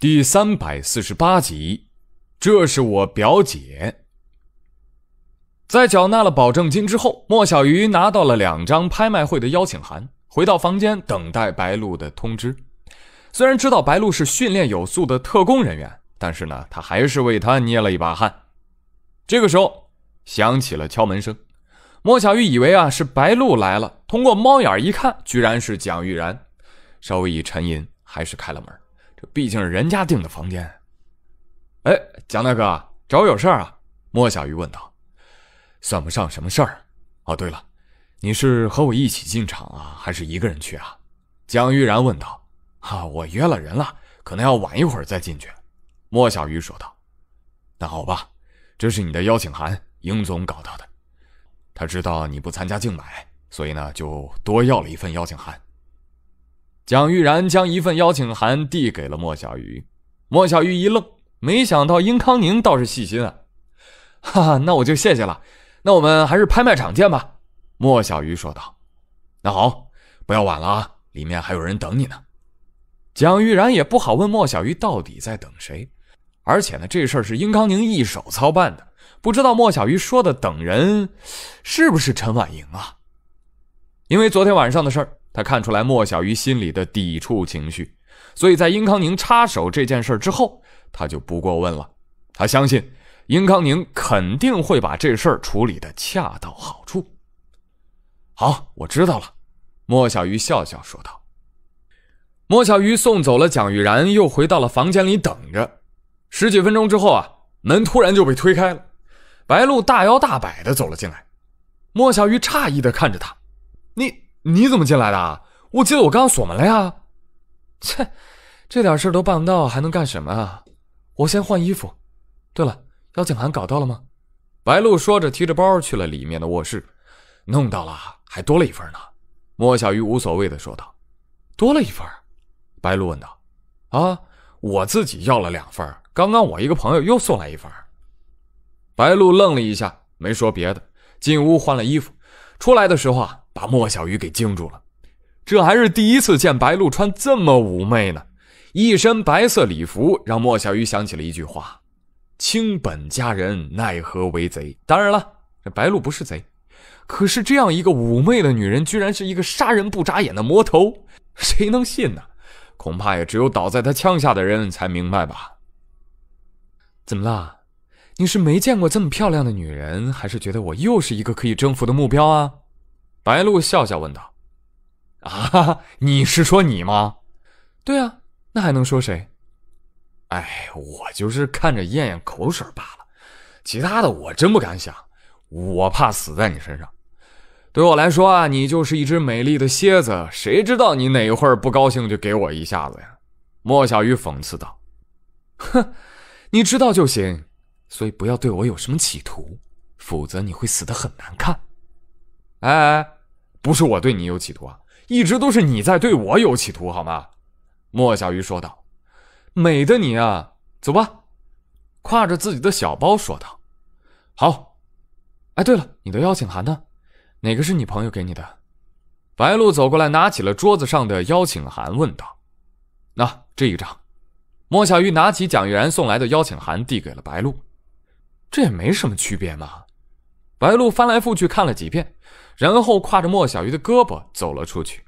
第三百四十八集，这是我表姐。在缴纳了保证金之后，莫小鱼拿到了两张拍卖会的邀请函，回到房间等待白露的通知。虽然知道白露是训练有素的特工人员，但是呢，他还是为他捏了一把汗。这个时候响起了敲门声，莫小鱼以为啊是白露来了，通过猫眼一看，居然是蒋玉然。稍微一沉吟，还是开了门。这毕竟是人家订的房间。哎，蒋大哥，找我有事儿啊？莫小鱼问道。算不上什么事儿。哦，对了，你是和我一起进场啊，还是一个人去啊？江玉然问道。哈，我约了人了，可能要晚一会儿再进去。莫小鱼说道。那好吧，这是你的邀请函，英总搞到的。他知道你不参加竞买，所以呢，就多要了一份邀请函。蒋玉然将一份邀请函递给了莫小鱼，莫小鱼一愣，没想到殷康宁倒是细心啊，哈哈，那我就谢谢了，那我们还是拍卖场见吧。莫小鱼说道：“那好，不要晚了啊，里面还有人等你呢。”蒋玉然也不好问莫小鱼到底在等谁，而且呢，这事儿是殷康宁一手操办的，不知道莫小鱼说的等人是不是陈婉莹啊？因为昨天晚上的事儿。他看出来莫小鱼心里的抵触情绪，所以在殷康宁插手这件事之后，他就不过问了。他相信殷康宁肯定会把这事儿处理的恰到好处。好，我知道了。”莫小鱼笑笑说道。莫小鱼送走了蒋玉然，又回到了房间里等着。十几分钟之后啊，门突然就被推开了，白鹿大摇大摆的走了进来。莫小鱼诧异的看着他：“你？”你怎么进来的？我记得我刚刚锁门了呀！切，这点事都办不到，还能干什么啊？我先换衣服。对了，邀请函搞到了吗？白露说着，提着包去了里面的卧室。弄到了，还多了一份呢。莫小鱼无所谓的说道。多了一份？白露问道。啊，我自己要了两份，刚刚我一个朋友又送来一份。白露愣了一下，没说别的，进屋换了衣服，出来的时候啊。把莫小鱼给惊住了，这还是第一次见白鹿穿这么妩媚呢。一身白色礼服让莫小鱼想起了一句话：“清本佳人，奈何为贼。”当然了，这白鹿不是贼，可是这样一个妩媚的女人，居然是一个杀人不眨眼的魔头，谁能信呢？恐怕也只有倒在他枪下的人才明白吧。怎么了？你是没见过这么漂亮的女人，还是觉得我又是一个可以征服的目标啊？白露笑笑问道：“啊，你是说你吗？对啊，那还能说谁？哎，我就是看着咽咽口水罢了，其他的我真不敢想，我怕死在你身上。对我来说啊，你就是一只美丽的蝎子，谁知道你哪一会儿不高兴就给我一下子呀？”莫小鱼讽刺道：“哼，你知道就行，所以不要对我有什么企图，否则你会死的很难看。”哎，不是我对你有企图啊，一直都是你在对我有企图，好吗？莫小鱼说道。美的你啊，走吧。挎着自己的小包说道。好。哎，对了，你的邀请函呢？哪个是你朋友给你的？白露走过来，拿起了桌子上的邀请函，问道。那这一张。莫小鱼拿起蒋玉然送来的邀请函，递给了白露。这也没什么区别嘛。白露翻来覆去看了几遍。然后挎着莫小鱼的胳膊走了出去。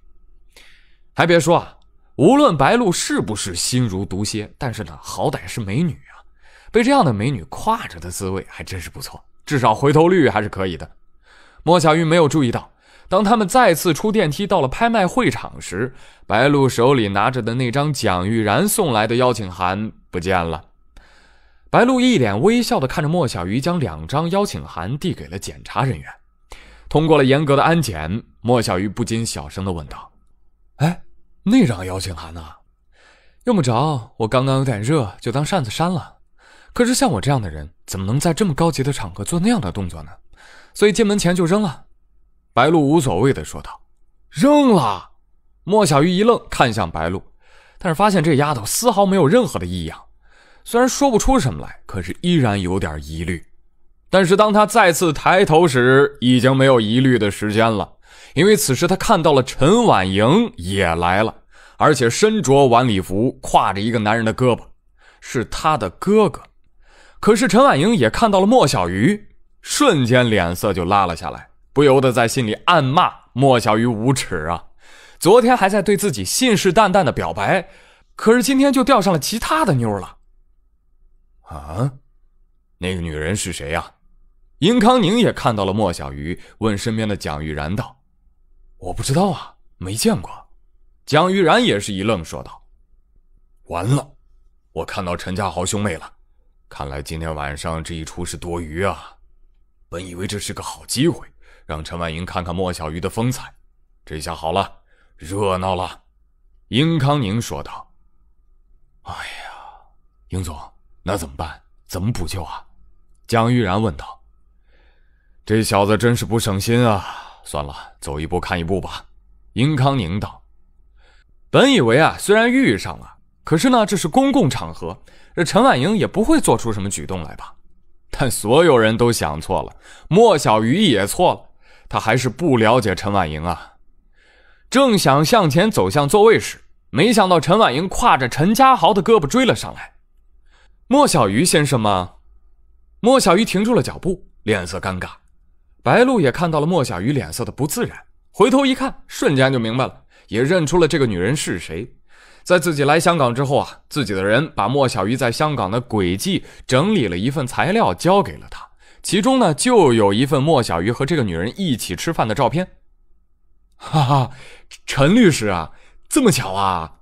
还别说啊，无论白露是不是心如毒蝎，但是呢，好歹是美女啊，被这样的美女挎着的滋味还真是不错，至少回头率还是可以的。莫小鱼没有注意到，当他们再次出电梯到了拍卖会场时，白露手里拿着的那张蒋玉然送来的邀请函不见了。白露一脸微笑的看着莫小鱼，将两张邀请函递给了检查人员。通过了严格的安检，莫小鱼不禁小声的问道：“哎，那张邀请函呢？用不着，我刚刚有点热，就当扇子扇了。可是像我这样的人，怎么能在这么高级的场合做那样的动作呢？所以进门前就扔了。”白露无所谓的说道：“扔了。”莫小鱼一愣，看向白露，但是发现这丫头丝毫没有任何的异样。虽然说不出什么来，可是依然有点疑虑。但是当他再次抬头时，已经没有疑虑的时间了，因为此时他看到了陈婉莹也来了，而且身着晚礼服，挎着一个男人的胳膊，是他的哥哥。可是陈婉莹也看到了莫小鱼，瞬间脸色就拉了下来，不由得在心里暗骂莫小鱼无耻啊！昨天还在对自己信誓旦旦的表白，可是今天就钓上了其他的妞了。啊，那个女人是谁呀？殷康宁也看到了莫小鱼，问身边的蒋玉然道：“我不知道啊，没见过。”蒋玉然也是一愣，说道：“完了，我看到陈家豪兄妹了，看来今天晚上这一出是多余啊！本以为这是个好机会，让陈婉莹看看莫小鱼的风采，这下好了，热闹了。”殷康宁说道：“哎呀，殷总，那怎么办？怎么补救啊？”蒋玉然问道。这小子真是不省心啊！算了，走一步看一步吧。殷康宁道：“本以为啊，虽然遇上了，可是呢，这是公共场合，这陈婉莹也不会做出什么举动来吧？”但所有人都想错了，莫小鱼也错了，他还是不了解陈婉莹啊。正想向前走向座位时，没想到陈婉莹挎着陈家豪的胳膊追了上来。“莫小鱼先生吗？”莫小鱼停住了脚步，脸色尴尬。白露也看到了莫小鱼脸色的不自然，回头一看，瞬间就明白了，也认出了这个女人是谁。在自己来香港之后啊，自己的人把莫小鱼在香港的轨迹整理了一份材料交给了他，其中呢就有一份莫小鱼和这个女人一起吃饭的照片。哈哈，陈律师啊，这么巧啊！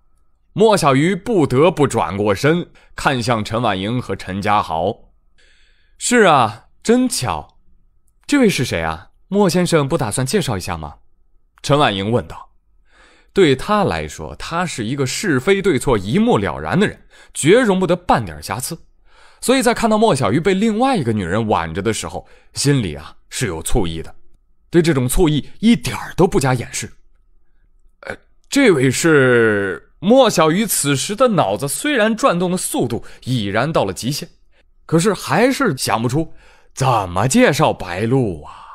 莫小鱼不得不转过身看向陈婉莹和陈家豪。是啊，真巧。这位是谁啊？莫先生不打算介绍一下吗？陈婉莹问道。对他来说，他是一个是非对错一目了然的人，绝容不得半点瑕疵。所以在看到莫小鱼被另外一个女人挽着的时候，心里啊是有醋意的，对这种醋意一点儿都不加掩饰。呃，这位是莫小鱼。此时的脑子虽然转动的速度已然到了极限，可是还是想不出。怎么介绍白鹿啊？